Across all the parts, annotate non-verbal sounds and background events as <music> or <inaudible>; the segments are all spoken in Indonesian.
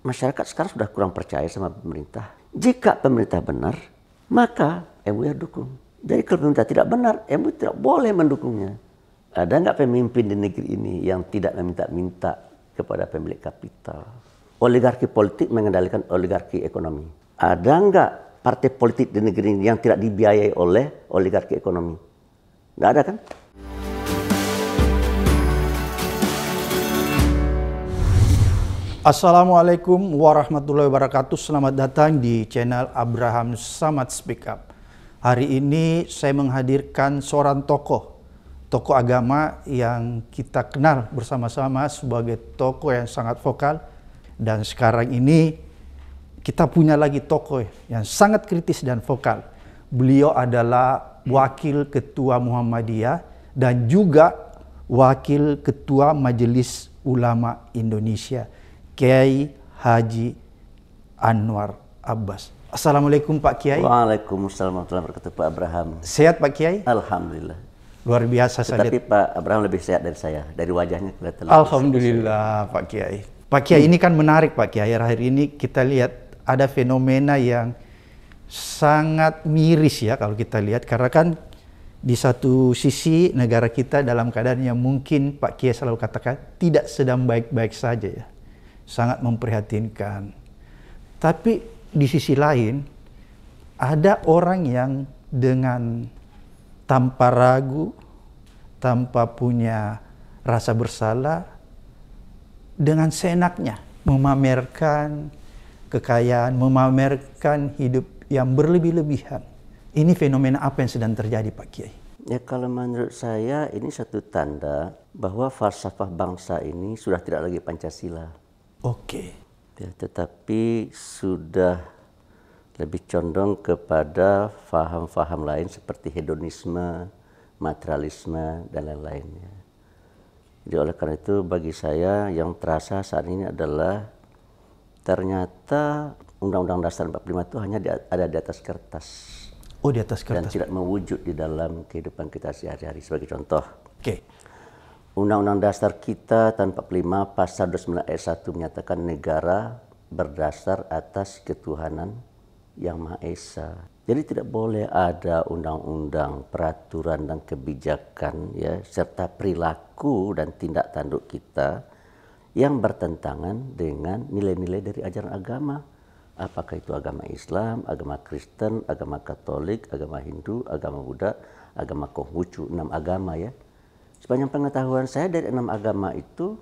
masyarakat sekarang sudah kurang percaya sama pemerintah. Jika pemerintah benar, maka MUI harus dukung. Jadi kalau pemerintah tidak benar, MUI tidak boleh mendukungnya. Ada nggak pemimpin di negeri ini yang tidak meminta-minta kepada pemilik kapital? Oligarki politik mengendalikan oligarki ekonomi. Ada nggak partai politik di negeri ini yang tidak dibiayai oleh oligarki ekonomi? Nggak ada kan? Assalamualaikum warahmatullahi wabarakatuh. Selamat datang di channel Abraham Samad Speak Up. Hari ini saya menghadirkan seorang tokoh, tokoh agama yang kita kenal bersama-sama sebagai tokoh yang sangat vokal dan sekarang ini kita punya lagi tokoh yang sangat kritis dan vokal. Beliau adalah wakil ketua Muhammadiyah dan juga wakil ketua Majelis Ulama Indonesia Kiai Haji Anwar Abbas. Assalamualaikum Pak Kiai. Waalaikumsalam warahmatullahi wabarakatuh Pak Abraham. Sehat Pak Kiai? Alhamdulillah. Luar biasa saya. Tapi Pak Abraham lebih sehat dari saya. Dari wajahnya kelihatan. Alhamdulillah Pak Kiai. Pak Kiai hmm. ini kan menarik Pak Kiai. Akhir-akhir ini kita lihat ada fenomena yang sangat miris ya kalau kita lihat karena kan di satu sisi negara kita dalam keadaan yang mungkin Pak Kiai selalu katakan tidak sedang baik-baik saja ya sangat memprihatinkan. Tapi di sisi lain, ada orang yang dengan tanpa ragu, tanpa punya rasa bersalah, dengan seenaknya memamerkan kekayaan, memamerkan hidup yang berlebih-lebihan. Ini fenomena apa yang sedang terjadi Pak Kiai? Ya kalau menurut saya ini satu tanda bahwa falsafah bangsa ini sudah tidak lagi Pancasila. Oke. Okay. Ya, tetapi sudah lebih condong kepada faham-faham lain seperti hedonisme, materialisme dan lain-lainnya. Jadi oleh karena itu bagi saya yang terasa saat ini adalah ternyata Undang-Undang Dasar 45 itu hanya di, ada di atas kertas. Oh di atas kertas. Dan tidak mewujud di dalam kehidupan kita sehari-hari sebagai contoh. Oke. Okay. Undang-Undang Dasar kita tahun 45 pasal 29 ayat 1 menyatakan negara berdasar atas ketuhanan yang Maha Esa. Jadi tidak boleh ada undang-undang, peraturan dan kebijakan ya serta perilaku dan tindak tanduk kita yang bertentangan dengan nilai-nilai dari ajaran agama. Apakah itu agama Islam, agama Kristen, agama Katolik, agama Hindu, agama Buddha, agama Konghucu, enam agama ya. Sepanjang pengetahuan saya dari enam agama itu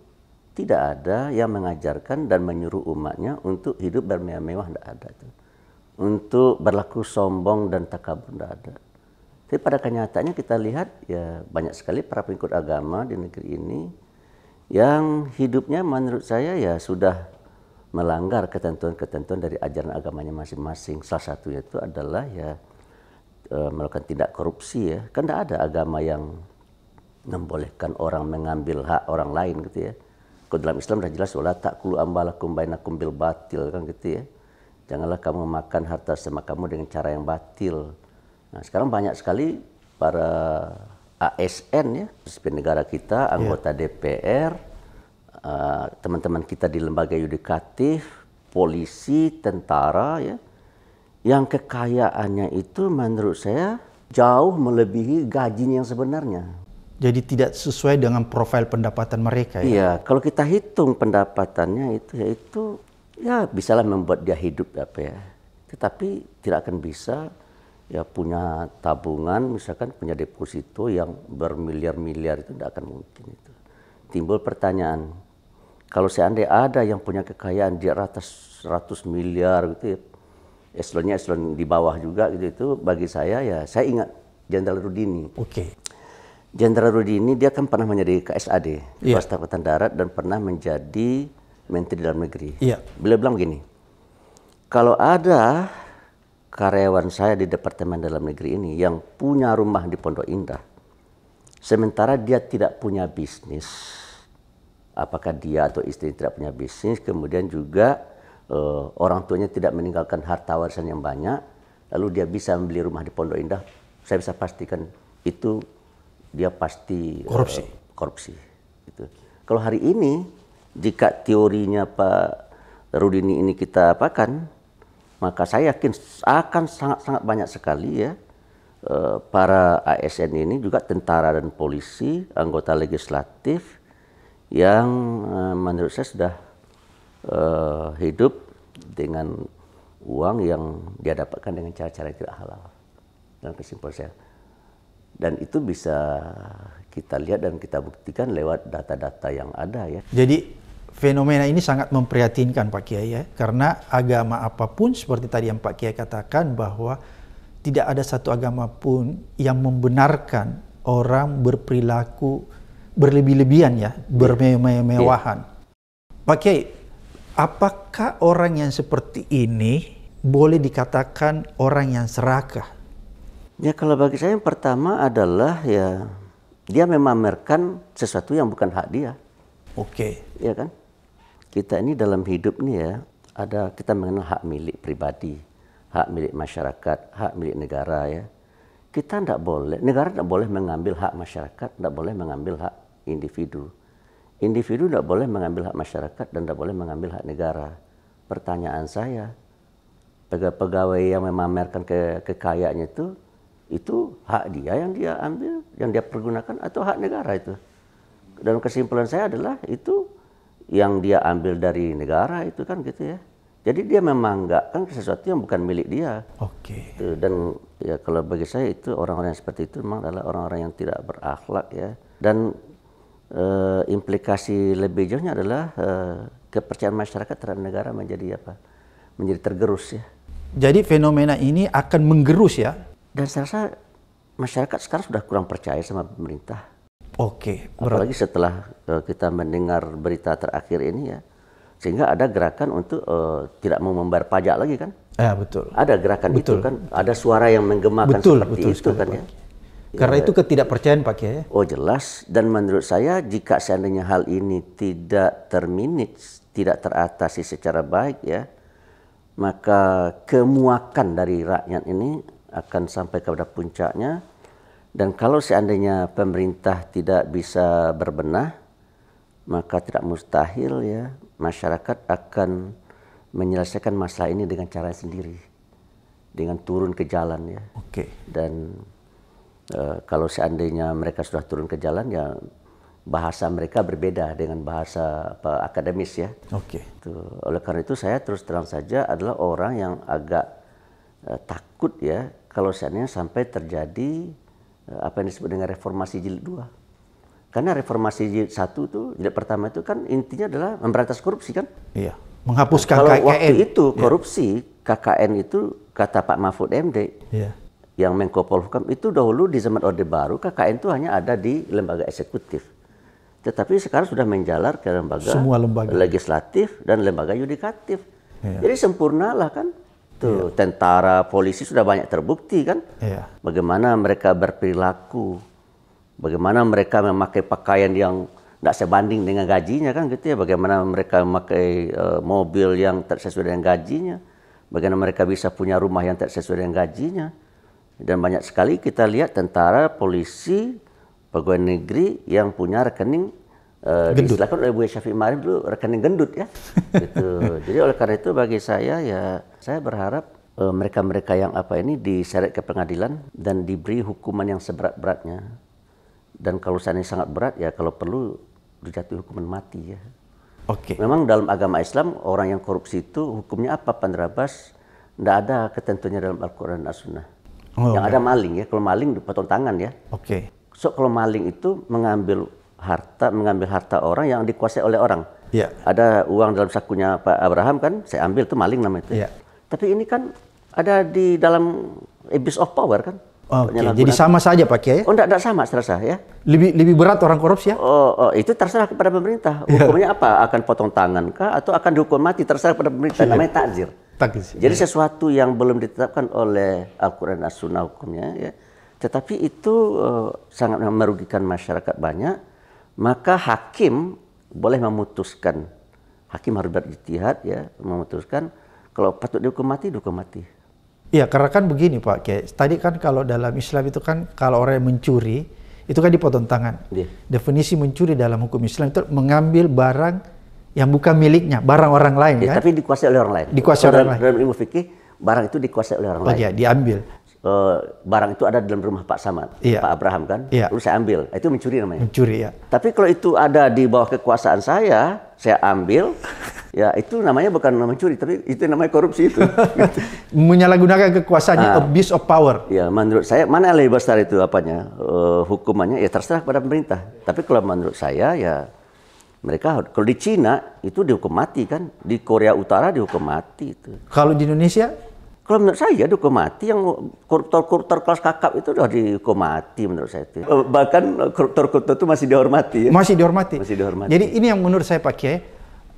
tidak ada yang mengajarkan dan menyuruh umatnya untuk hidup bermewah-mewah tidak ada. Untuk berlaku sombong dan takabur tidak ada. Tapi pada kenyataannya kita lihat ya banyak sekali para pengikut agama di negeri ini yang hidupnya menurut saya ya sudah melanggar ketentuan-ketentuan dari ajaran agamanya masing-masing. Salah satu itu adalah ya eh, melakukan tindak korupsi ya. Kan tidak ada agama yang membolehkan orang mengambil hak orang lain gitu ya. Kalau dalam Islam sudah jelas wala taqulu ambalakum bainakum bil batil kan gitu ya. Janganlah kamu makan harta sama kamu dengan cara yang batil. Nah, sekarang banyak sekali para ASN ya, pemimpin negara kita, iya. anggota yeah. DPR, teman-teman kita di lembaga yudikatif, polisi, tentara ya, yang kekayaannya itu menurut saya jauh melebihi gajinya yang sebenarnya jadi tidak sesuai dengan profil pendapatan mereka ya? Iya, kalau kita hitung pendapatannya itu yaitu ya bisalah membuat dia hidup apa ya, ya. Tetapi tidak akan bisa ya punya tabungan misalkan punya deposito yang bermiliar-miliar itu tidak akan mungkin itu. Timbul pertanyaan, kalau seandainya ada yang punya kekayaan di atas 100 miliar gitu ya, eselonnya eselon di bawah juga gitu itu bagi saya ya saya ingat Jenderal Rudini. Oke. Okay. Jenderal Rudi ini dia kan pernah menjadi KSAD, yeah. Kepala Angkatan Darat dan pernah menjadi Menteri Dalam Negeri. Yeah. Beliau bilang begini, kalau ada karyawan saya di Departemen Dalam Negeri ini yang punya rumah di Pondok Indah, sementara dia tidak punya bisnis, apakah dia atau istri tidak punya bisnis, kemudian juga uh, orang tuanya tidak meninggalkan harta warisan yang banyak, lalu dia bisa membeli rumah di Pondok Indah, saya bisa pastikan itu dia pasti korupsi. Uh, korupsi. Gitu. Kalau hari ini jika teorinya Pak Rudini ini kita apakan, maka saya yakin akan sangat-sangat banyak sekali ya eh, para ASN ini juga tentara dan polisi, anggota legislatif yang eh, menurut saya sudah hidup dengan uang yang dia dapatkan dengan cara-cara tidak halal. Dan kesimpulan saya, dan itu bisa kita lihat dan kita buktikan lewat data-data yang ada ya. Jadi fenomena ini sangat memprihatinkan Pak Kiai ya karena agama apapun seperti tadi yang Pak Kiai katakan bahwa tidak ada satu agama pun yang membenarkan orang berperilaku berlebih-lebihan ya, bermewah-mewahan. Yeah. Pak Kiai, apakah orang yang seperti ini boleh dikatakan orang yang serakah Ya kalau bagi saya yang pertama adalah ya dia memamerkan sesuatu yang bukan hak dia. Oke. Okay. Ya kan? Kita ini dalam hidup nih ya ada kita mengenal hak milik pribadi, hak milik masyarakat, hak milik negara ya. Kita tidak boleh, negara tidak boleh mengambil hak masyarakat, tidak boleh mengambil hak individu. Individu tidak boleh mengambil hak masyarakat dan tidak boleh mengambil hak negara. Pertanyaan saya, pegawai yang memamerkan ke kekayaannya itu itu hak dia yang dia ambil, yang dia pergunakan atau hak negara itu. dan kesimpulan saya adalah itu yang dia ambil dari negara itu kan gitu ya. Jadi dia memang nggak kan sesuatu yang bukan milik dia. Oke. Okay. Dan ya kalau bagi saya itu orang-orang yang seperti itu memang adalah orang-orang yang tidak berakhlak ya. Dan e, implikasi lebih jauhnya adalah e, kepercayaan masyarakat terhadap negara menjadi apa? Menjadi tergerus ya. Jadi fenomena ini akan menggerus ya dan saya rasa masyarakat sekarang sudah kurang percaya sama pemerintah. Oke. Okay, Apalagi setelah uh, kita mendengar berita terakhir ini ya, sehingga ada gerakan untuk uh, tidak mau membayar pajak lagi kan? Ya betul. Ada gerakan betul. itu kan, ada suara yang menggemakan betul, seperti betul, itu kan ya. Karena ya. itu ketidakpercayaan Pak Kiai. Ya. Oh jelas. Dan menurut saya jika seandainya hal ini tidak terminit, tidak teratasi secara baik ya, maka kemuakan dari rakyat ini akan sampai kepada puncaknya. Dan kalau seandainya pemerintah tidak bisa berbenah, maka tidak mustahil ya masyarakat akan menyelesaikan masalah ini dengan cara sendiri, dengan turun ke jalan ya. Oke. Okay. Dan e, kalau seandainya mereka sudah turun ke jalan ya bahasa mereka berbeda dengan bahasa apa, akademis ya. Oke. Okay. Oleh karena itu saya terus terang saja adalah orang yang agak e, takut ya kalau seandainya sampai terjadi eh, apa yang disebut dengan reformasi jilid dua. Karena reformasi jilid satu itu jilid pertama itu kan intinya adalah memberantas korupsi kan? Iya. Menghapuskan KKN. kalau waktu itu iya. korupsi iya. KKN itu kata Pak Mahfud MD. Iya. Yang Menko Polhukam itu dahulu di zaman Orde Baru KKN itu hanya ada di lembaga eksekutif. Tetapi sekarang sudah menjalar ke lembaga, Semua lembaga. legislatif dan lembaga yudikatif. Iya. Jadi sempurnalah kan itu yeah. tentara, polisi sudah banyak terbukti kan? Yeah. Bagaimana mereka berperilaku, bagaimana mereka memakai pakaian yang tidak sebanding dengan gajinya kan gitu ya? Bagaimana mereka memakai uh, mobil yang tidak sesuai dengan gajinya? Bagaimana mereka bisa punya rumah yang tidak sesuai dengan gajinya? Dan banyak sekali kita lihat tentara, polisi, pegawai negeri yang punya rekening uh, diistilahkan oleh Bu Syafiq Marif dulu rekening gendut ya. <laughs> gitu. Jadi oleh karena itu bagi saya ya saya berharap eh, mereka-mereka yang apa ini diseret ke pengadilan dan diberi hukuman yang seberat-beratnya. Dan kalau seandainya sangat berat ya kalau perlu dijatuhi hukuman mati ya. Oke. Okay. Memang dalam agama Islam orang yang korupsi itu hukumnya apa Pandrabas? Tidak ada ketentuannya dalam Al-Quran dan As-Sunnah. Oh, yang okay. ada maling ya, kalau maling dipotong tangan ya. Oke. Okay. So kalau maling itu mengambil harta, mengambil harta orang yang dikuasai oleh orang. Iya. Yeah. Ada uang dalam sakunya Pak Abraham kan, saya ambil itu maling namanya itu. Iya. Yeah tapi ini kan ada di dalam abuse of power kan. Oke, okay, jadi sama saja Pak ya? Oh, enggak, enggak sama terasa Ya. Lebih lebih berat orang korupsi ya? Oh, oh itu terserah kepada pemerintah. Iya. Hukumnya yeah. apa? Akan potong tangan kah atau akan dihukum mati terserah kepada pemerintah. Yeah. Namanya takzir. Takzir. Iya. Jadi yeah. sesuatu yang belum ditetapkan oleh Al-Qur'an As-Sunnah hukumnya ya. Tetapi itu uh, sangat merugikan masyarakat banyak, maka hakim boleh memutuskan. Hakim harus berijtihad ya, memutuskan kalau patut dihukum mati, dihukum mati. Iya, karena kan begini Pak kayak Tadi kan kalau dalam Islam itu kan kalau orang yang mencuri itu kan dipotong tangan. Yeah. Definisi mencuri dalam hukum Islam itu mengambil barang yang bukan miliknya, barang orang lain yeah, kan. Tapi dikuasai oleh orang lain. Dikuasai oleh orang lain. Dalam ilmu fikih barang itu dikuasai oleh orang oh, iya, lain. Iya, diambil uh, barang itu ada dalam rumah Pak Samad, yeah. Pak Abraham kan, yeah. lalu saya ambil, itu mencuri namanya. Mencuri ya. Tapi kalau itu ada di bawah kekuasaan saya, saya ambil, ya itu namanya bukan mencuri, tapi itu namanya korupsi itu. gitu. <laughs> Menyalahgunakan kekuasaannya, nah, abuse of power. Ya menurut saya mana yang lebih besar itu apanya uh, hukumannya ya terserah pada pemerintah. Tapi kalau menurut saya ya mereka kalau di Cina itu dihukum mati kan, di Korea Utara dihukum mati itu. Kalau di Indonesia kalau menurut saya ya, dihukum mati yang koruptor-koruptor kelas kakap itu sudah dihukum mati menurut saya itu. Eh, bahkan koruptor-koruptor itu masih dihormati. Ya? Masih dihormati. Masih dihormati. Jadi ini yang menurut saya pakai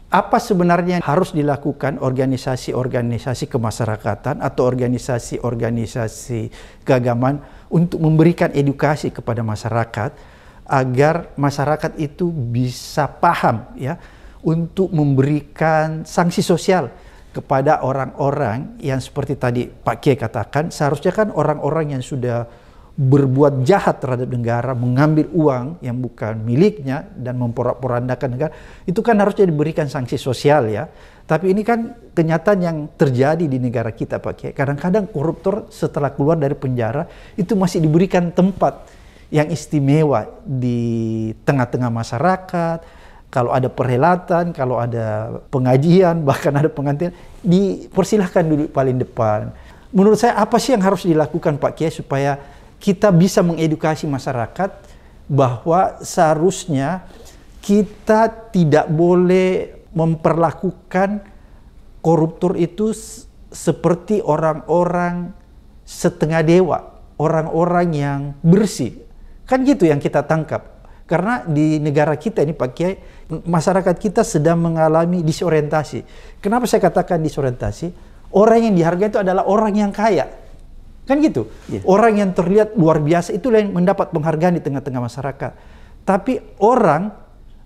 apa sebenarnya yang harus dilakukan organisasi-organisasi kemasyarakatan atau organisasi-organisasi keagamaan untuk memberikan edukasi kepada masyarakat agar masyarakat itu bisa paham ya untuk memberikan sanksi sosial kepada orang-orang yang seperti tadi Pak Kiai katakan, seharusnya kan orang-orang yang sudah berbuat jahat terhadap negara, mengambil uang yang bukan miliknya dan memporak-porandakan negara, itu kan harusnya diberikan sanksi sosial ya. Tapi ini kan kenyataan yang terjadi di negara kita Pak Kiai. Kadang-kadang koruptor setelah keluar dari penjara itu masih diberikan tempat yang istimewa di tengah-tengah masyarakat, kalau ada perhelatan, kalau ada pengajian, <laughs> bahkan ada pengantin, dipersilahkan duduk paling depan. Menurut saya apa sih yang harus dilakukan Pak Kiai supaya kita bisa mengedukasi masyarakat bahwa seharusnya kita tidak boleh memperlakukan koruptor itu seperti orang-orang setengah dewa, orang-orang yang bersih. Kan gitu yang kita tangkap karena di negara kita ini Pak Kiai, masyarakat kita sedang mengalami disorientasi. Kenapa saya katakan disorientasi? Orang yang dihargai itu adalah orang yang kaya. Kan gitu. Yeah. Orang yang terlihat luar biasa itu yang mendapat penghargaan di tengah-tengah masyarakat. Tapi orang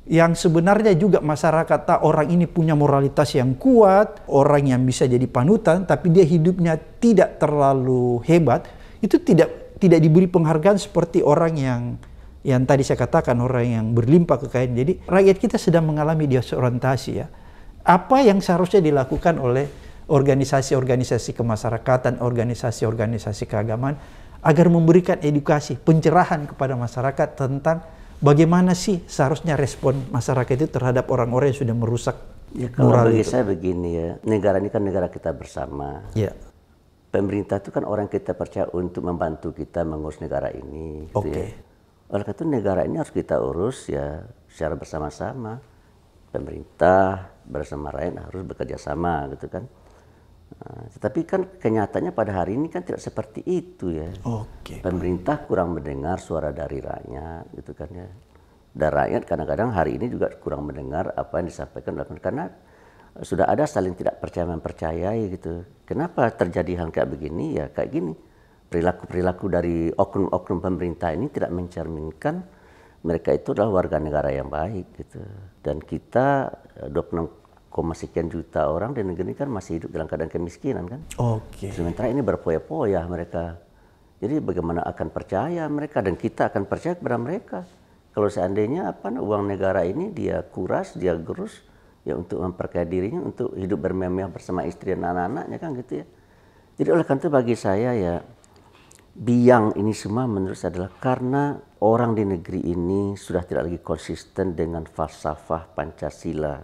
yang sebenarnya juga masyarakat tak orang ini punya moralitas yang kuat, orang yang bisa jadi panutan tapi dia hidupnya tidak terlalu hebat, itu tidak tidak diberi penghargaan seperti orang yang yang tadi saya katakan orang yang berlimpah kekayaan. Jadi rakyat kita sedang mengalami desorientasi ya. Apa yang seharusnya dilakukan oleh organisasi-organisasi kemasyarakatan, organisasi-organisasi keagamaan agar memberikan edukasi, pencerahan kepada masyarakat tentang bagaimana sih seharusnya respon masyarakat itu terhadap orang-orang yang sudah merusak ya, kalau moral bagi itu. saya begini ya, negara ini kan negara kita bersama. Ya pemerintah itu kan orang kita percaya untuk membantu kita mengurus negara ini. Gitu ya. Oke. Okay. Ya. Oleh karena itu negara ini harus kita urus ya secara bersama-sama. Pemerintah bersama rakyat harus bekerja sama gitu kan. Nah, tetapi kan kenyataannya pada hari ini kan tidak seperti itu ya. Oke. Pemerintah kurang mendengar suara dari rakyat gitu kan ya. Dan rakyat kadang-kadang hari ini juga kurang mendengar apa yang disampaikan oleh karena sudah ada saling tidak percaya mempercayai gitu. Kenapa terjadi hal kayak begini ya kayak gini perilaku-perilaku dari oknum-oknum pemerintah ini tidak mencerminkan mereka itu adalah warga negara yang baik gitu. Dan kita 26 eh, koma sekian juta orang di negeri ini kan masih hidup dalam keadaan kemiskinan kan. Oke. Okay. Sementara ini berpoya-poya mereka. Jadi bagaimana akan percaya mereka dan kita akan percaya kepada mereka. Kalau seandainya apa uang negara ini dia kuras, dia gerus ya untuk memperkaya dirinya untuk hidup bermewah bersama istri dan anak-anaknya kan gitu ya. Jadi oleh karena itu bagi saya ya biang ini semua menurut saya adalah karena orang di negeri ini sudah tidak lagi konsisten dengan falsafah Pancasila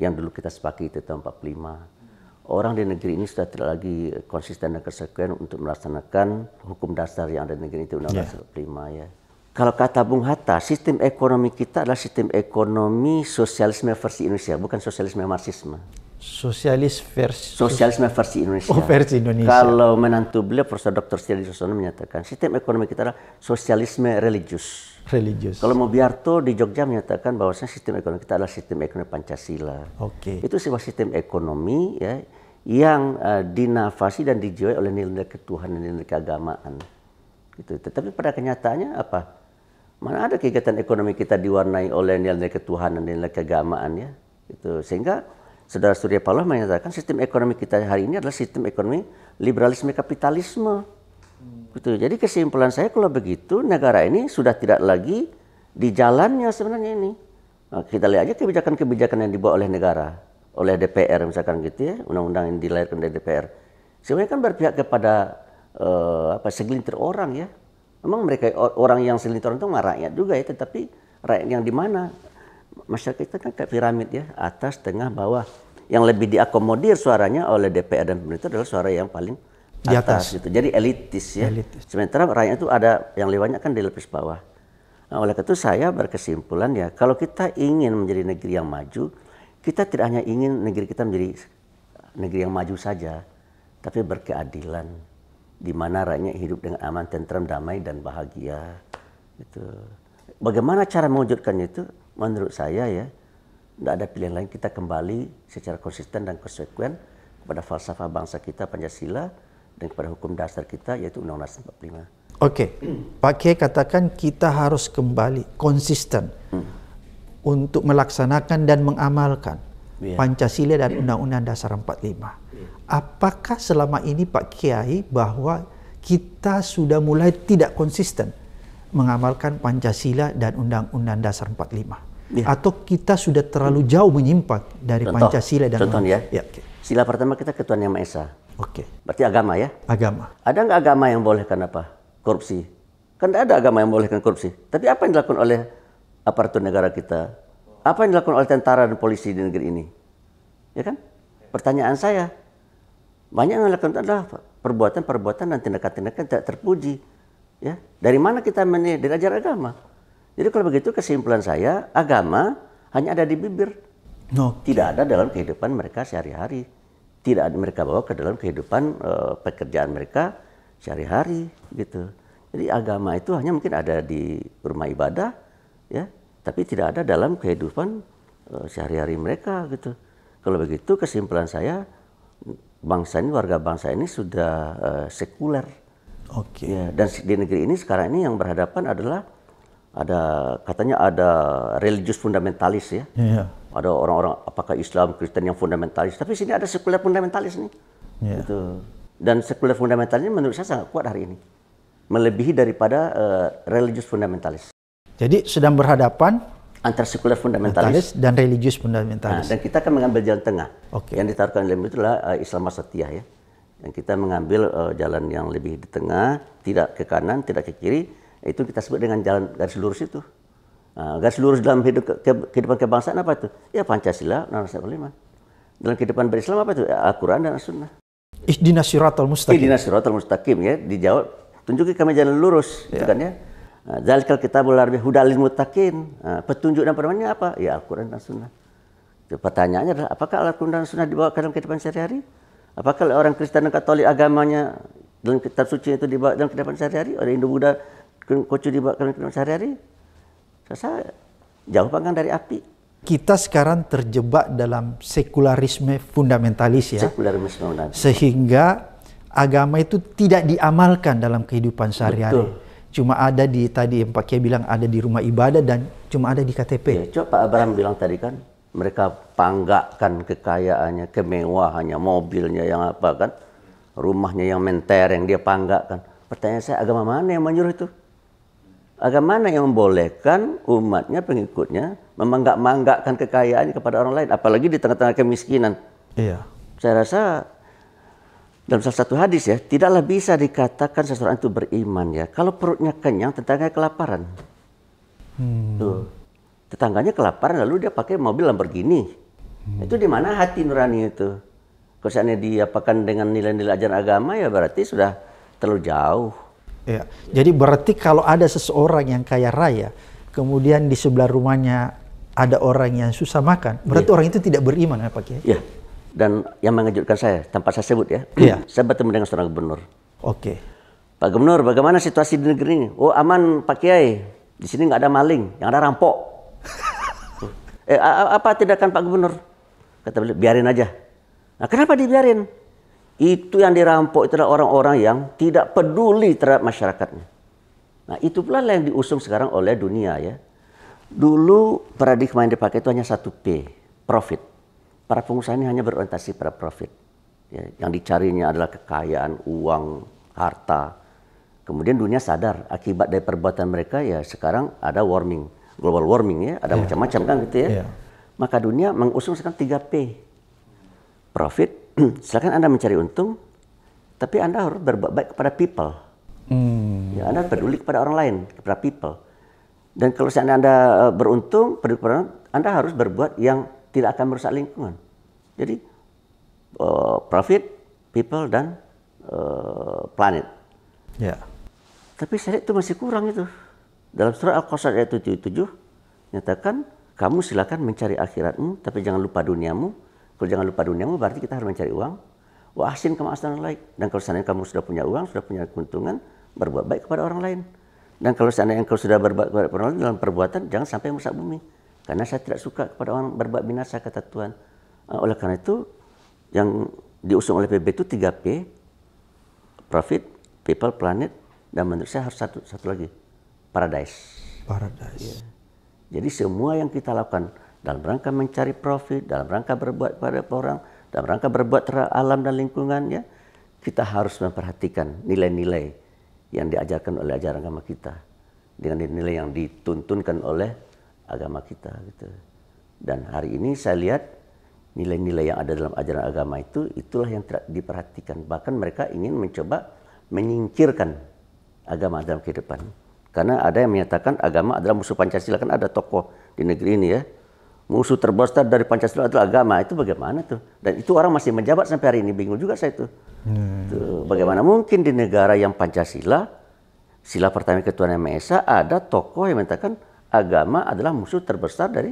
yang dulu kita sepakati tahun 45. Orang di negeri ini sudah tidak lagi konsisten dan konsekuen untuk melaksanakan hukum dasar yang ada di negeri itu Undang-Undang yeah. Ya. 45 ya. Kalau kata Bung Hatta, sistem ekonomi kita adalah sistem ekonomi sosialisme versi Indonesia, bukan sosialisme marxisme. Sosialis versi sosialisme versi Indonesia. Oh, versi Indonesia. Kalau menantu beliau Profesor Dr. Sri Susono menyatakan sistem ekonomi kita adalah sosialisme religius. Religius. Kalau Mobiarto di Jogja menyatakan bahwasanya sistem ekonomi kita adalah sistem ekonomi Pancasila. Oke. Okay. Itu sebuah sistem ekonomi ya yang uh, dinafasi dan dijiwai oleh nilai-nilai ketuhanan dan nilai keagamaan. Gitu. Tetapi pada kenyataannya apa? Mana ada kegiatan ekonomi kita diwarnai oleh nilai-nilai ketuhanan dan nilai keagamaan ya? Itu sehingga Saudara Surya Paloh menyatakan sistem ekonomi kita hari ini adalah sistem ekonomi liberalisme kapitalisme. Hmm. Gitu. Jadi kesimpulan saya kalau begitu negara ini sudah tidak lagi di jalannya sebenarnya ini. Nah, kita lihat aja kebijakan-kebijakan yang dibuat oleh negara, oleh DPR misalkan gitu ya, undang-undang yang dilahirkan dari DPR. Sebenarnya kan berpihak kepada uh, apa segelintir orang ya. Memang mereka orang yang segelintir orang itu rakyat juga ya, tetapi rakyat yang di mana masyarakat kita kan kayak piramid ya, atas, tengah, bawah yang lebih diakomodir suaranya oleh DPR dan pemerintah adalah suara yang paling di atas, atas. gitu. Jadi elitis ya. Elitis. Sementara rakyat itu ada yang lewatnya kan di lapis bawah. Nah, oleh itu saya berkesimpulan ya, kalau kita ingin menjadi negeri yang maju, kita tidak hanya ingin negeri kita menjadi negeri yang maju saja, tapi berkeadilan di mana rakyat hidup dengan aman, tentram, damai dan bahagia. Itu. Bagaimana cara mewujudkannya itu? Menurut saya ya, tidak ada pilihan lain kita kembali secara konsisten dan konsekuen kepada falsafah bangsa kita Pancasila dan kepada hukum dasar kita yaitu Undang-Undang 45. Oke, okay. Pak Kiai katakan kita harus kembali konsisten hmm. untuk melaksanakan dan mengamalkan yeah. Pancasila dan Undang-Undang Dasar 45. Yeah. Iya. Apakah selama ini Pak Kiai bahwa kita sudah mulai tidak konsisten mengamalkan Pancasila dan Undang-Undang Dasar 45? ya. atau kita sudah terlalu jauh menyimpang dari contoh, Pancasila dan contoh ya. ya Sila pertama kita ketuaan yang Maha Esa. Oke. Okay. Berarti agama ya? Agama. Ada nggak agama yang bolehkan apa? Korupsi. Kan ada agama yang bolehkan korupsi. Tapi apa yang dilakukan oleh aparatur negara kita? Apa yang dilakukan oleh tentara dan polisi di negeri ini? Ya kan? Pertanyaan saya, banyak yang dilakukan adalah perbuatan-perbuatan dan tindakan-tindakan tidak terpuji. Ya, dari mana kita menilai? Dari ajar agama. Jadi kalau begitu kesimpulan saya agama hanya ada di bibir. No. Tidak ada dalam kehidupan mereka sehari-hari. Tidak ada mereka bawa ke dalam kehidupan uh, pekerjaan mereka sehari-hari gitu. Jadi agama itu hanya mungkin ada di rumah ibadah ya, tapi tidak ada dalam kehidupan uh, sehari-hari mereka gitu. Kalau begitu kesimpulan saya bangsa ini warga bangsa ini sudah uh, sekuler. Oke. Okay. Ya, dan di negeri ini sekarang ini yang berhadapan adalah ada katanya ada religius fundamentalis ya. Iya. Ada orang-orang apakah Islam Kristen yang fundamentalis, tapi sini ada sekuler fundamentalis nih. Iya. Gitu. Dan sekuler fundamentalis ini menurut saya sangat kuat hari ini. Melebihi daripada uh, religius fundamentalis. Jadi sedang berhadapan antara sekuler fundamentalis dan religius fundamentalis. Nah, dan kita akan mengambil jalan tengah. Okay. Yang ditaruhkan oleh itu adalah uh, Islam Masatiyah ya. Dan kita mengambil uh, jalan yang lebih di tengah, tidak ke kanan, tidak ke kiri, itu kita sebut dengan jalan garis lurus itu. Nah, garis lurus dalam hidup ke, kehidupan kebangsaan apa itu? Ya Pancasila, Nusantara Lima. Dalam kehidupan berislam apa itu? Ya, Al-Quran dan sunnah Ihdina siratal mustaqim. Ihdina siratal mustaqim ya. Dijawab, tunjuki kami jalan lurus. Ya. Itu kan ya. Nah, Zalikal kitabul arbi hudalil mutakin. Nah, petunjuk dan pedomannya apa? Ya Al-Quran dan Sunnah. Pertanyaannya adalah apakah Al-Quran dan Sunnah dibawa ke dalam kehidupan sehari-hari? Apakah orang Kristen dan Katolik agamanya dalam kitab suci itu dibawa dalam kehidupan sehari-hari? Orang Hindu Buddha kocu dibakar minum sehari-hari, saya jauh panggang dari api. Kita sekarang terjebak dalam sekularisme fundamentalis ya. Sekularisme fundamentalis. Sehingga agama itu tidak diamalkan dalam kehidupan sehari-hari. Cuma ada di tadi yang Pak Kia bilang ada di rumah ibadah dan cuma ada di KTP. Ya, coba Pak Abraham bilang tadi kan mereka panggakan kekayaannya, kemewahannya, mobilnya yang apa kan, rumahnya yang mentereng dia panggakan. Pertanyaan saya agama mana yang menyuruh itu? Bagaimana yang membolehkan umatnya, pengikutnya memanggak-manggakkan kekayaan kepada orang lain, apalagi di tengah-tengah kemiskinan. Iya. Saya rasa dalam salah satu hadis ya, tidaklah bisa dikatakan seseorang itu beriman ya, kalau perutnya kenyang, tetangganya kelaparan. Hmm. Tuh. Tetangganya kelaparan, lalu dia pakai mobil Lamborghini. Hmm. Itu di mana hati nurani itu? Kalau seandainya diapakan dengan nilai-nilai ajaran agama ya berarti sudah terlalu jauh. Ya. Jadi berarti kalau ada seseorang yang kaya raya, kemudian di sebelah rumahnya ada orang yang susah makan, berarti ya. orang itu tidak beriman ya Pak Kiai? Iya. Dan yang mengejutkan saya, tanpa saya sebut ya, <clears throat> ya. saya bertemu dengan seorang gubernur. Oke. Pak Gubernur, bagaimana situasi di negeri ini? Oh aman Pak Kiai, di sini nggak ada maling, yang ada rampok. <laughs> eh, apa tindakan Pak Gubernur? Kata beliau, biarin aja. Nah, kenapa dibiarin? Itu yang dirampok itu adalah orang-orang yang tidak peduli terhadap masyarakatnya. Nah, itu pula yang diusung sekarang oleh dunia ya. Dulu paradigma yang dipakai itu hanya satu P, profit. Para pengusaha ini hanya berorientasi pada profit. Ya, yang dicarinya adalah kekayaan, uang, harta. Kemudian dunia sadar akibat dari perbuatan mereka ya sekarang ada warming, global warming ya, ada iya. macam-macam kan gitu ya. Yeah. Maka dunia mengusung sekarang tiga P. Profit, <clears throat> silakan Anda mencari untung, tapi Anda harus berbuat baik kepada people. Hmm. Ya, anda peduli kepada orang lain, kepada people. Dan kalau seandainya Anda eh, beruntung, peduli kepada orang, Anda harus berbuat yang tidak akan merusak lingkungan. Jadi uh, profit, people dan uh, planet. Ya. Yeah. Tapi saya itu masih kurang itu. Dalam surat al qasad ayat 77 nyatakan kamu silakan mencari akhiratmu tapi jangan lupa duniamu kalau jangan lupa duniamu berarti kita harus mencari uang. Wa ahsin kama ahsana laik. Dan kalau seandainya kamu sudah punya uang, sudah punya keuntungan, berbuat baik kepada orang lain. Dan kalau seandainya engkau sudah berbuat kepada orang lain dalam perbuatan, jangan sampai merusak bumi. Karena saya tidak suka kepada orang berbuat binasa, kata Tuhan. Eh, oleh karena itu, yang diusung oleh PB itu 3P, profit, people, planet, dan menurut saya harus satu, satu lagi, paradise. Paradise. Ya. Jadi semua yang kita lakukan, dalam rangka mencari profit, dalam rangka berbuat pada orang, dalam rangka berbuat terhadap alam dan lingkungan ya, kita harus memperhatikan nilai-nilai yang diajarkan oleh ajaran agama kita dengan nilai nilai yang dituntunkan oleh agama kita gitu. Dan hari ini saya lihat nilai-nilai yang ada dalam ajaran agama itu itulah yang tidak diperhatikan. Bahkan mereka ingin mencoba menyingkirkan agama dalam kehidupan. Karena ada yang menyatakan agama adalah musuh Pancasila kan ada tokoh di negeri ini ya musuh terbesar dari Pancasila adalah agama itu bagaimana tuh dan itu orang masih menjabat sampai hari ini bingung juga saya tuh, hmm. tuh bagaimana mungkin di negara yang Pancasila sila pertama ketuhanan yang esa ada tokoh yang mengatakan agama adalah musuh terbesar dari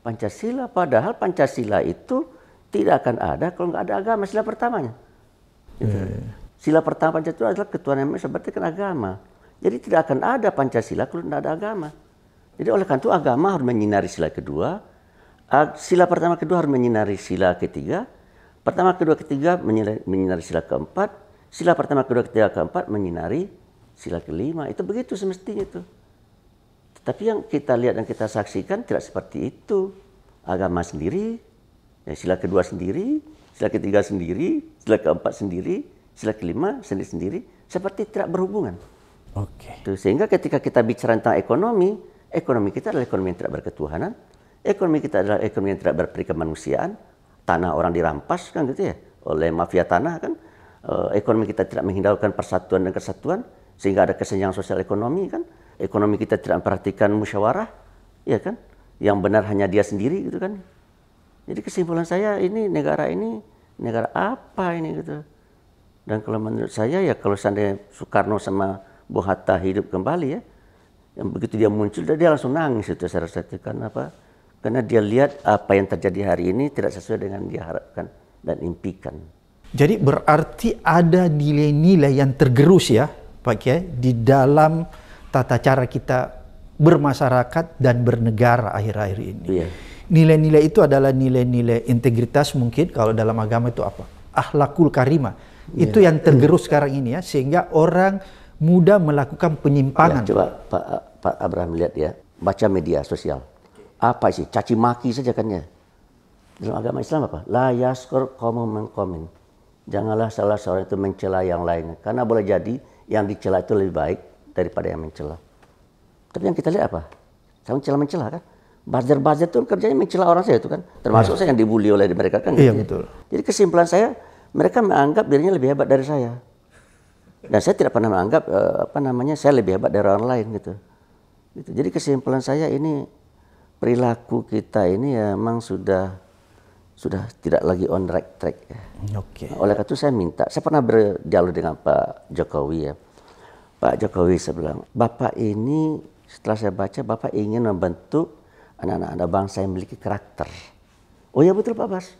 Pancasila padahal Pancasila itu tidak akan ada kalau nggak ada agama sila pertamanya gitu. hmm. sila pertama Pancasila adalah ketuhanan yang esa berarti kan agama jadi tidak akan ada Pancasila kalau tidak ada agama jadi oleh karena itu agama harus menyinari sila kedua Ah, sila pertama kedua harus menyinari sila ketiga. Pertama kedua ketiga menyinari, menyinari sila keempat. Sila pertama kedua ketiga keempat menyinari sila kelima. Itu begitu semestinya itu. Tetapi yang kita lihat dan kita saksikan tidak seperti itu. Agama sendiri, ya sila kedua sendiri, sila ketiga sendiri, sila keempat sendiri, sila kelima sendiri-sendiri. Seperti tidak berhubungan. Oke. Okay. Sehingga ketika kita bicara tentang ekonomi, ekonomi kita adalah ekonomi yang tidak berketuhanan Ekonomi kita adalah ekonomi yang tidak berperi kemanusiaan, tanah orang dirampas kan gitu ya oleh mafia tanah kan. Eh, ekonomi kita tidak menghindarkan persatuan dan kesatuan sehingga ada kesenjangan sosial ekonomi kan. Ekonomi kita tidak memperhatikan musyawarah, ya kan? Yang benar hanya dia sendiri gitu kan. Jadi kesimpulan saya ini negara ini negara apa ini gitu. Dan kalau menurut saya ya kalau seandainya Soekarno sama Bung Hatta hidup kembali ya, yang begitu dia muncul dia langsung nangis itu saya rasa itu karena apa? Karena dia lihat apa yang terjadi hari ini tidak sesuai dengan dia harapkan dan impikan. Jadi berarti ada nilai-nilai yang tergerus ya Pak Kiai di dalam tata cara kita bermasyarakat dan bernegara akhir-akhir ini. nilai Nilai-nilai itu adalah nilai-nilai integritas mungkin kalau dalam agama itu apa? Ahlakul karimah. Yeah. Itu yang tergerus sekarang ini ya sehingga orang mudah melakukan penyimpangan. Ya, coba Pak, Pak Abraham lihat ya, baca media sosial apa sih caci maki saja kan ya dalam agama Islam apa la yaskur kamu mengkomen janganlah salah seorang itu mencela yang lainnya karena boleh jadi yang dicela itu lebih baik daripada yang mencela tapi yang kita lihat apa sama mencela mencela kan Bazar-bazar itu kerjanya mencela orang saya itu kan, termasuk ya. saya yang dibully oleh mereka kan. Iya gitu. betul. Jadi kesimpulan saya, mereka menganggap dirinya lebih hebat dari saya, dan saya tidak pernah menganggap eh, apa namanya saya lebih hebat dari orang lain gitu. gitu. Jadi kesimpulan saya ini perilaku kita ini ya memang sudah sudah tidak lagi on track track ya. Oke. Okay. Oleh karena itu saya minta, saya pernah berdialog dengan Pak Jokowi ya. Pak Jokowi saya bilang, Bapak ini setelah saya baca, Bapak ingin membentuk anak-anak anda bangsa yang memiliki karakter. Oh ya betul Pak Bas.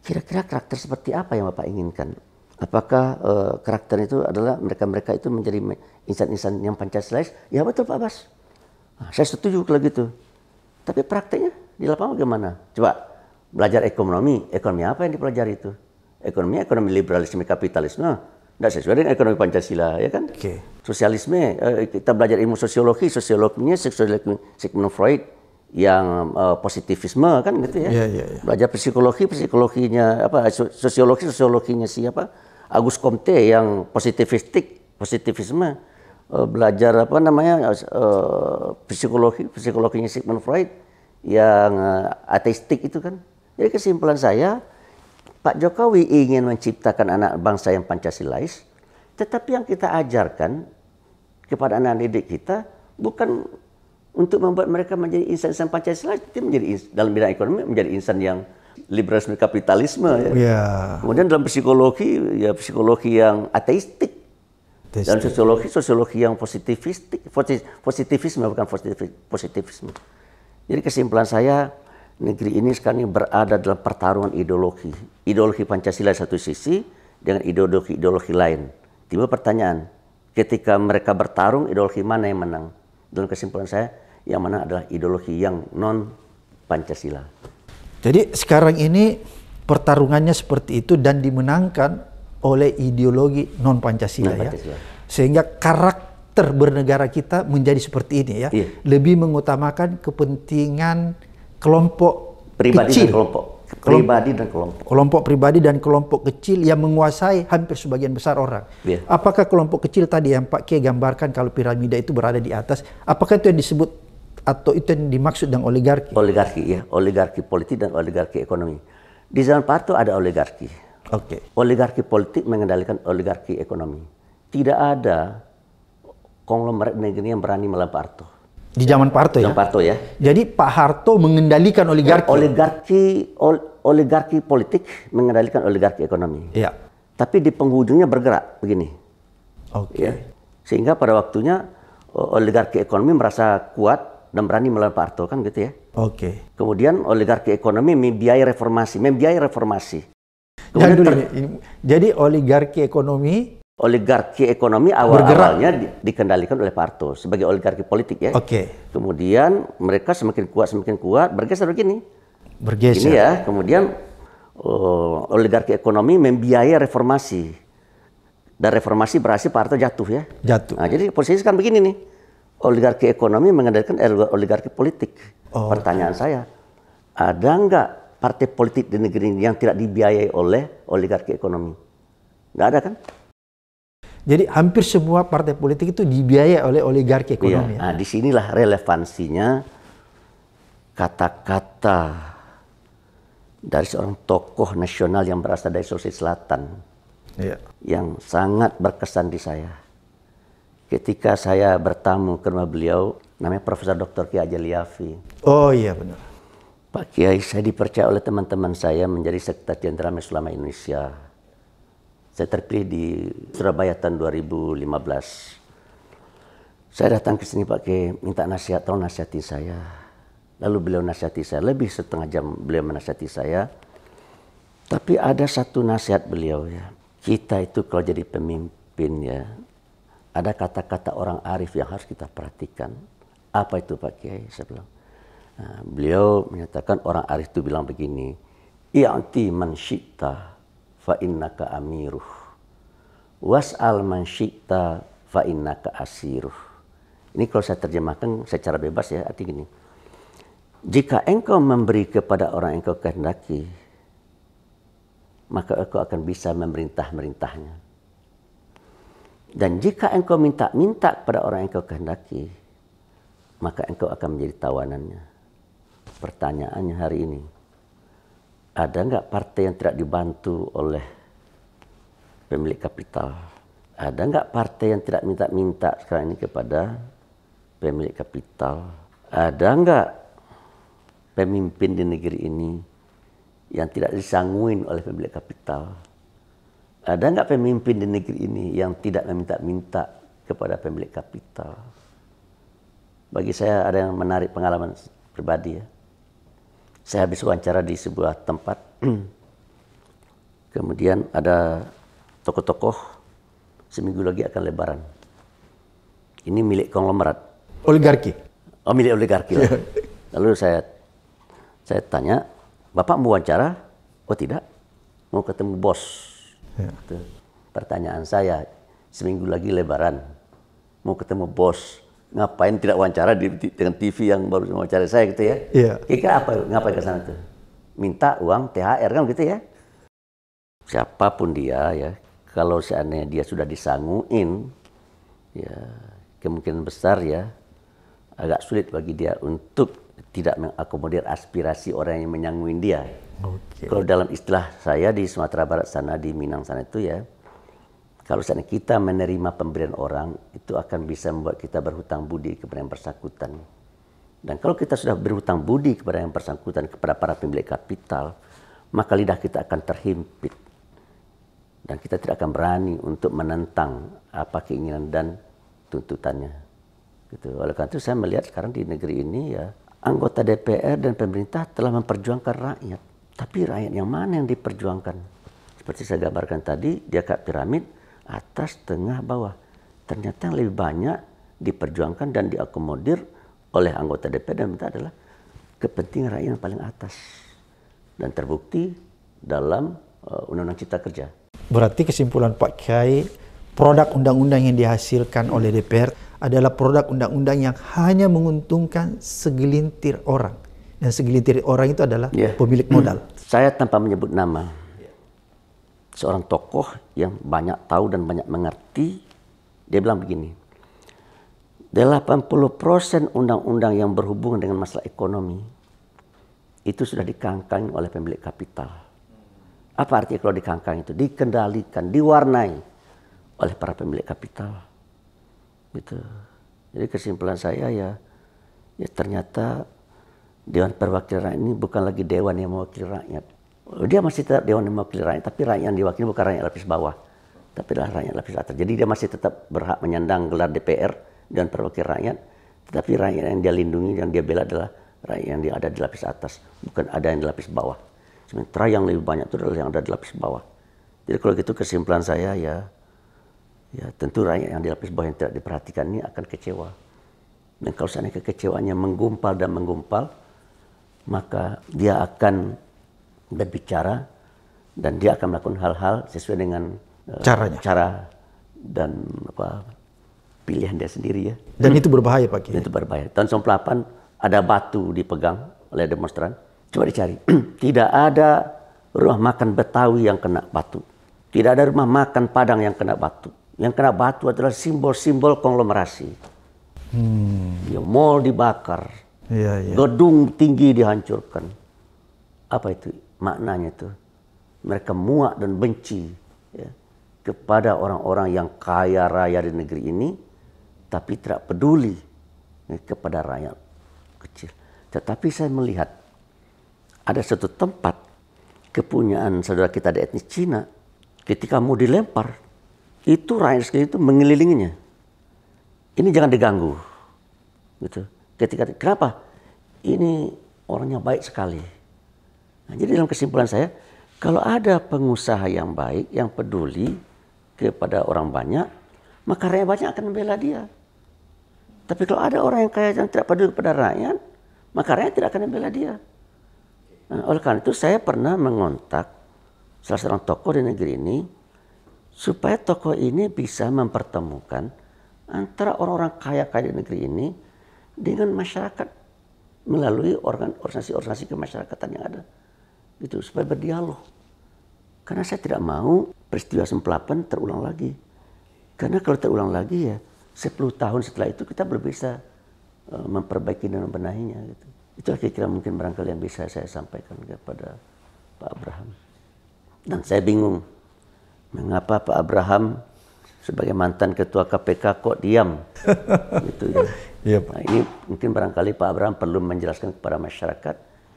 Kira-kira karakter seperti apa yang Bapak inginkan? Apakah uh, karakter itu adalah mereka-mereka itu menjadi insan-insan yang Pancasila? Ya betul Pak Bas. Nah, saya setuju kalau gitu. Tapi prakteknya di lapangan bagaimana? Coba belajar ekonomi, ekonomi apa yang dipelajari itu? Ekonomi, ekonomi liberalisme kapitalisme, tidak sesuai dengan ekonomi Pancasila, ya kan? Okay. Sosialisme, eh, kita belajar ilmu sosiologi, sosiologinya Sigmund Freud yang uh, positivisme kan gitu ya. Yeah, yeah, yeah. Belajar psikologi, psikologinya apa sosiologi, sosiologinya siapa? Agus Comte yang positivistik, positivisme Eh, belajar apa namanya eh, psikologi psikologinya Sigmund Freud yang eh, ateistik itu kan. Jadi kesimpulan saya Pak Jokowi ingin menciptakan anak bangsa yang Pancasilais, tetapi yang kita ajarkan kepada anak didik kita bukan untuk membuat mereka menjadi insan-insan pancasilais tapi menjadi dalam bidang ekonomi menjadi insan yang liberalisme kapitalisme. Ya. Yeah. Kemudian dalam psikologi, ya psikologi yang ateistik dan sosiologi sosiologi yang positivistik, positivisme bukan positivisme. Jadi kesimpulan saya negeri ini sekarang ini berada dalam pertarungan ideologi, ideologi Pancasila satu sisi dengan ideologi ideologi lain. Tiba pertanyaan, ketika mereka bertarung ideologi mana yang menang? Dalam kesimpulan saya yang mana adalah ideologi yang non Pancasila. Jadi sekarang ini pertarungannya seperti itu dan dimenangkan oleh ideologi non Pancasila, ya. Sehingga karakter bernegara kita menjadi seperti ini ya. Iya. Lebih mengutamakan kepentingan kelompok pribadi kecil. dan kelompok pribadi dan kelompok. Kelompok pribadi dan kelompok kecil yang menguasai hampir sebagian besar orang. Yeah. Apakah kelompok kecil tadi yang Pak K gambarkan kalau piramida itu berada di atas, apakah itu yang disebut atau itu yang dimaksud dengan oligarki? Oligarki ya, oligarki politik dan oligarki ekonomi. Di zaman Pak Harto ada oligarki Oke. Okay. Oligarki politik mengendalikan oligarki ekonomi. Tidak ada konglomerat negeri yang berani melawan Pak Harto. Di zaman Pak Harto ya? Zaman Harto ya. Jadi Pak Harto mengendalikan oligarki. Oligarki ol, oligarki politik mengendalikan oligarki ekonomi. Iya. Tapi di penghujungnya bergerak begini. Oke. Okay. Ya. Sehingga pada waktunya oligarki ekonomi merasa kuat dan berani melawan Pak Harto kan gitu ya. Oke. Okay. Kemudian oligarki ekonomi membiayai reformasi, membiayai reformasi. Tunggu dulu Jadi oligarki ekonomi oligarki ekonomi awal-awalnya di, dikendalikan oleh Parto sebagai oligarki politik ya. Oke. Okay. Kemudian mereka semakin kuat semakin kuat bergeser begini. Bergeser. Ini ya. Kemudian uh, oligarki ekonomi membiayai reformasi dan reformasi berhasil Parto jatuh ya. Jatuh. Nah, jadi posisi kan begini nih. Oligarki ekonomi mengendalikan oligarki politik. Oh. Pertanyaan saya, ada nggak partai politik di negeri ini yang tidak dibiayai oleh oligarki ekonomi. Tidak ada kan? Jadi hampir semua partai politik itu dibiayai oleh oligarki iya. ekonomi. Iya. di Nah, disinilah relevansinya kata-kata dari seorang tokoh nasional yang berasal dari Sulawesi Selatan iya. yang sangat berkesan di saya. Ketika saya bertamu ke rumah beliau, namanya Profesor Dr. Ki Haji Oh iya benar. Pak Kiai saya dipercaya oleh teman-teman saya menjadi Sekretaris Jenderal Majelis Ulama Indonesia. Saya terpilih di Surabaya tahun 2015. Saya datang ke sini Pak Kiai minta nasihat, tolong nasihati saya. Lalu beliau nasihati saya, lebih setengah jam beliau menasihati saya. Tapi ada satu nasihat beliau ya. Kita itu kalau jadi pemimpin ya, ada kata-kata orang arif yang harus kita perhatikan. Apa itu Pak Kiai? Saya bilang, Nah, beliau menyatakan orang arif itu bilang begini, I'ti man syi'ta fa innaka amiruh. Was'al man syi'ta fa innaka asiruh. Ini kalau saya terjemahkan secara bebas ya, arti gini. Jika engkau memberi kepada orang yang engkau kehendaki, maka engkau akan bisa memerintah-merintahnya. Dan jika engkau minta-minta kepada orang yang engkau kehendaki, maka engkau akan menjadi tawanannya pertanyaannya hari ini, ada nggak partai yang tidak dibantu oleh pemilik kapital? Ada nggak partai yang tidak minta-minta sekarang ini kepada pemilik kapital? Ada nggak pemimpin di negeri ini yang tidak disanguin oleh pemilik kapital? Ada nggak pemimpin di negeri ini yang tidak meminta-minta kepada pemilik kapital? Bagi saya ada yang menarik pengalaman pribadi ya saya habis wawancara di sebuah tempat. <clears throat> Kemudian ada tokoh-tokoh seminggu lagi akan lebaran. Ini milik konglomerat. Oligarki. Oh, milik oligarki. Lah. <laughs> Lalu saya saya tanya, "Bapak mau wawancara?" "Oh, tidak. Mau ketemu bos." Ya. pertanyaan saya. Seminggu lagi lebaran. Mau ketemu bos ngapain tidak wawancara di, di, dengan TV yang baru wawancara saya gitu ya. Iya. Kira-kira apa ngapain ke sana tuh? Minta uang THR kan gitu ya. Siapapun dia ya, kalau seandainya dia sudah disanguin ya kemungkinan besar ya agak sulit bagi dia untuk tidak mengakomodir aspirasi orang yang menyanguin dia. Okay. Kalau dalam istilah saya di Sumatera Barat sana di Minang sana itu ya kalau saat kita menerima pemberian orang, itu akan bisa membuat kita berhutang budi kepada yang bersangkutan. Dan kalau kita sudah berhutang budi kepada yang bersangkutan, kepada para pemilik kapital, maka lidah kita akan terhimpit. Dan kita tidak akan berani untuk menentang apa keinginan dan tuntutannya. Gitu. Oleh karena itu saya melihat sekarang di negeri ini ya, anggota DPR dan pemerintah telah memperjuangkan rakyat. Tapi rakyat yang mana yang diperjuangkan? Seperti saya gambarkan tadi, dia kayak piramid, atas, tengah, bawah. Ternyata yang lebih banyak diperjuangkan dan diakomodir oleh anggota DPR dan pemerintah adalah kepentingan rakyat yang paling atas dan terbukti dalam eh, Undang-Undang Cipta Kerja. Berarti kesimpulan Pak Kiai, produk undang-undang yang dihasilkan oleh DPR adalah produk undang-undang yang hanya menguntungkan segelintir orang. Dan segelintir orang itu adalah yeah. pemilik modal. <clears throat> Saya tanpa menyebut nama, seorang tokoh yang banyak tahu dan banyak mengerti, dia bilang begini, 80% undang-undang yang berhubungan dengan masalah ekonomi itu sudah dikangkang oleh pemilik kapital. Apa artinya kalau dikangkang itu? Dikendalikan, diwarnai oleh para pemilik kapital. Gitu. Jadi kesimpulan saya ya, ya ternyata Dewan Perwakilan Rakyat ini bukan lagi dewan yang mewakili rakyat, dia masih tetap dewan mewakili rakyat, tapi rakyat yang diwakili bukan rakyat lapis bawah, tapi adalah rakyat lapis atas. Jadi dia masih tetap berhak menyandang gelar DPR dan perwakilan rakyat, tetapi rakyat yang dia lindungi dan dia bela adalah rakyat yang dia ada di lapis atas, bukan ada yang di lapis bawah. Sementara yang lebih banyak itu adalah yang ada di lapis bawah. Jadi kalau gitu kesimpulan saya ya, ya tentu rakyat yang di lapis bawah yang tidak diperhatikan ini akan kecewa. Dan kalau seandainya kekecewaannya menggumpal dan menggumpal, maka dia akan berbicara dan dia akan melakukan hal-hal sesuai dengan uh, caranya cara dan apa pilihan dia sendiri ya dan hmm. itu berbahaya pak Kiai itu berbahaya tahun 98 ada batu dipegang oleh demonstran coba dicari <clears throat> tidak ada rumah makan Betawi yang kena batu tidak ada rumah makan Padang yang kena batu yang kena batu adalah simbol-simbol konglomerasi hmm. ya mall dibakar ya, ya. gedung tinggi dihancurkan apa itu maknanya itu mereka muak dan benci ya, kepada orang-orang yang kaya raya di negeri ini tapi tidak peduli ya, kepada rakyat kecil. Tetapi saya melihat ada satu tempat kepunyaan saudara kita di etnis Cina ketika mau dilempar itu rakyat itu mengelilinginya. Ini jangan diganggu. Gitu. Ketika kenapa? Ini orangnya baik sekali Nah, jadi dalam kesimpulan saya, kalau ada pengusaha yang baik, yang peduli kepada orang banyak, maka rakyat banyak akan membela dia. Tapi kalau ada orang yang kaya yang tidak peduli kepada rakyat, maka rakyat tidak akan membela dia. Nah, oleh karena itu saya pernah mengontak salah seorang tokoh di negeri ini supaya tokoh ini bisa mempertemukan antara orang-orang kaya kaya di negeri ini dengan masyarakat melalui organisasi-organisasi kemasyarakatan yang ada itu supaya berdialog. Karena saya tidak mau peristiwa semplapan terulang lagi. Karena kalau terulang lagi ya 10 tahun setelah itu kita belum bisa e, memperbaiki dan membenahinya gitu. itu kira-kira mungkin barangkali yang bisa saya sampaikan kepada Pak Abraham. Dan saya bingung mengapa Pak Abraham sebagai mantan ketua KPK kok diam <laughs> gitu ya. Nah, ini mungkin barangkali Pak Abraham perlu menjelaskan kepada masyarakat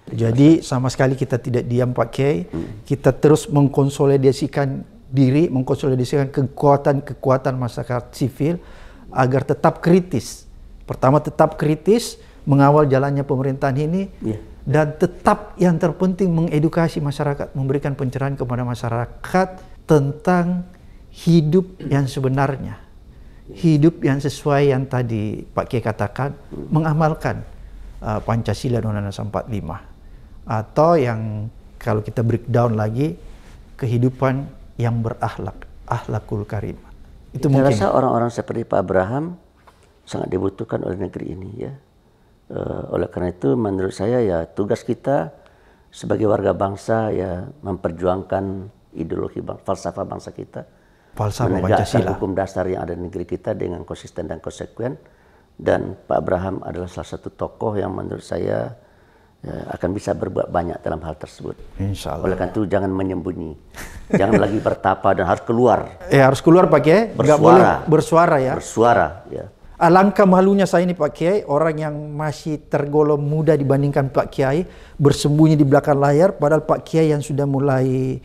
jadi sama sekali kita tidak diam pakai, hmm. kita terus mengkonsolidasikan diri, mengkonsolidasikan kekuatan-kekuatan masyarakat sipil agar tetap kritis. Pertama tetap kritis mengawal jalannya pemerintahan ini yeah. dan tetap yang terpenting mengedukasi masyarakat, memberikan pencerahan kepada masyarakat tentang hidup yang sebenarnya. Hidup yang sesuai yang tadi Pak Kiai katakan, hmm. mengamalkan uh, Pancasila dan Undang-Undang 45 atau yang kalau kita breakdown lagi kehidupan yang berakhlak ahlakul karimah itu saya mungkin. rasa orang-orang seperti Pak Abraham sangat dibutuhkan oleh negeri ini ya e, oleh karena itu menurut saya ya tugas kita sebagai warga bangsa ya memperjuangkan ideologi bang, falsafah bangsa kita falsafah Pancasila hukum dasar yang ada di negeri kita dengan konsisten dan konsekuen dan Pak Abraham adalah salah satu tokoh yang menurut saya Ya, akan bisa berbuat banyak dalam hal tersebut. Insya Allah. Oleh karena itu jangan menyembunyi, jangan lagi bertapa dan harus keluar. <laughs> Ya harus keluar Pak Kiai. Bersuara. bersuara ya. Bersuara ya. Alangkah malunya saya ini Pak Kiai, orang yang masih tergolong muda dibandingkan Pak Kiai, bersembunyi di belakang layar, padahal Pak Kiai yang sudah mulai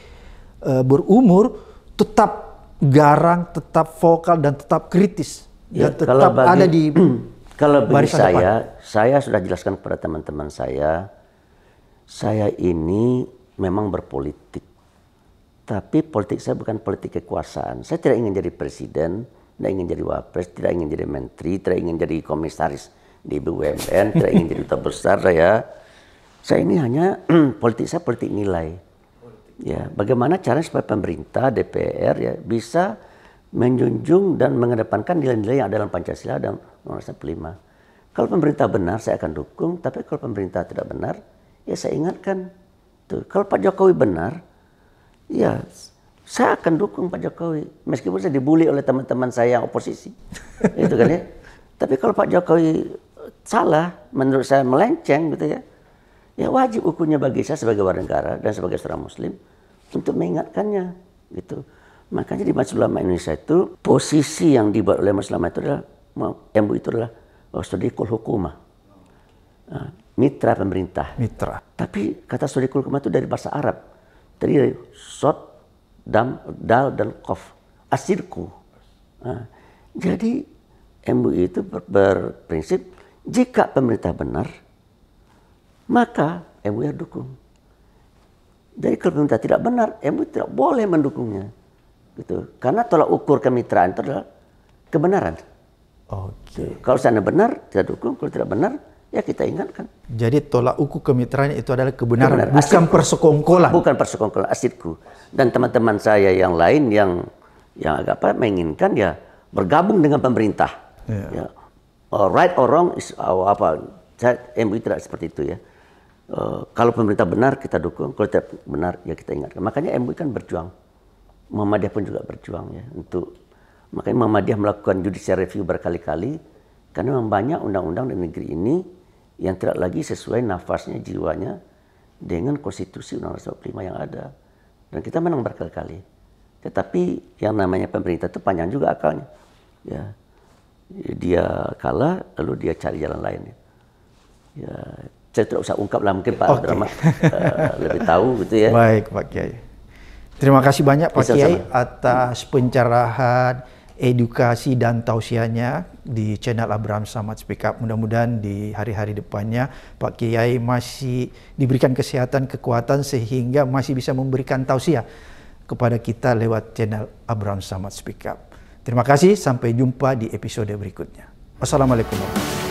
uh, berumur, tetap garang, tetap vokal, dan tetap kritis. Ya, dan tetap bagi, ada di <clears throat> Kalau bagi saya, depan saya sudah jelaskan kepada teman-teman saya, saya ini memang berpolitik. Tapi politik saya bukan politik kekuasaan. Saya tidak ingin jadi presiden, tidak ingin jadi wapres, tidak ingin jadi menteri, tidak ingin jadi komisaris di BUMN, tidak ingin jadi duta besar saya. Saya ini hanya <clears throat> politik saya politik nilai. Ya, bagaimana cara supaya pemerintah, DPR ya bisa menjunjung dan mengedepankan nilai-nilai yang ada dalam Pancasila dan Undang-Undang kalau pemerintah benar saya akan dukung, tapi kalau pemerintah tidak benar, ya saya ingatkan. Tuh, kalau Pak Jokowi benar, ya saya akan dukung Pak Jokowi meskipun saya dibully oleh teman-teman saya yang oposisi. <laughs> itu kan ya. Tapi kalau Pak Jokowi eh, salah, menurut saya melenceng gitu ya. Ya wajib hukumnya bagi saya sebagai warga negara dan sebagai seorang muslim untuk mengingatkannya gitu. Makanya di Majelis Ulama Indonesia itu posisi yang dibuat oleh Majelis Ulama itu adalah MU itu adalah Sodikul Hukumah. Ah, mitra pemerintah. Mitra. Tapi kata Sodikul Hukumah itu dari bahasa Arab. Tadi dari Sod, Dam, Dal, dan Kof. Asirku. Nah, jadi MUI itu ber berprinsip jika pemerintah benar, maka MUI harus dukung. Jadi kalau pemerintah tidak benar, MUI tidak boleh mendukungnya. Gitu. Karena tolak ukur kemitraan itu adalah kebenaran. Oke. Okay. Gitu. Kalau sana benar kita dukung, kalau tidak benar ya kita ingatkan. Jadi tolak ukur kemitraan itu adalah kebenaran, Kebenar. bukan asidku. persekongkolan. Bukan persekongkolan, asidku. Dan teman-teman saya yang lain yang yang agak apa menginginkan ya bergabung dengan pemerintah. Yeah. Ya. right or wrong is uh, apa? Saya MUI tidak seperti itu ya. Uh, kalau pemerintah benar kita dukung, kalau tidak benar ya kita ingatkan. Makanya MUI kan berjuang. Muhammadiyah pun juga berjuang ya untuk Makanya Muhammadiyah melakukan judicial review berkali-kali karena memang banyak undang-undang di negeri ini yang tidak lagi sesuai nafasnya, jiwanya dengan konstitusi Undang-Undang 45 yang ada. Dan kita menang berkali-kali. Tetapi yang namanya pemerintah itu panjang juga akalnya. Ya. Dia kalah, lalu dia cari jalan lain. Ya, saya tidak usah ungkap lah mungkin Pak okay. Drama uh, eh, lebih tahu gitu ya. <laughs> Baik Pak Kiai. Terima kasih banyak Pak Kiai atas pencerahan edukasi dan tausiahnya di channel Abraham Samad Speak Up. Mudah-mudahan di hari-hari depannya Pak Kiai masih diberikan kesehatan, kekuatan sehingga masih bisa memberikan tausiah kepada kita lewat channel Abraham Samad Speak Up. Terima kasih, sampai jumpa di episode berikutnya. Wassalamualaikum warahmatullahi wabarakatuh.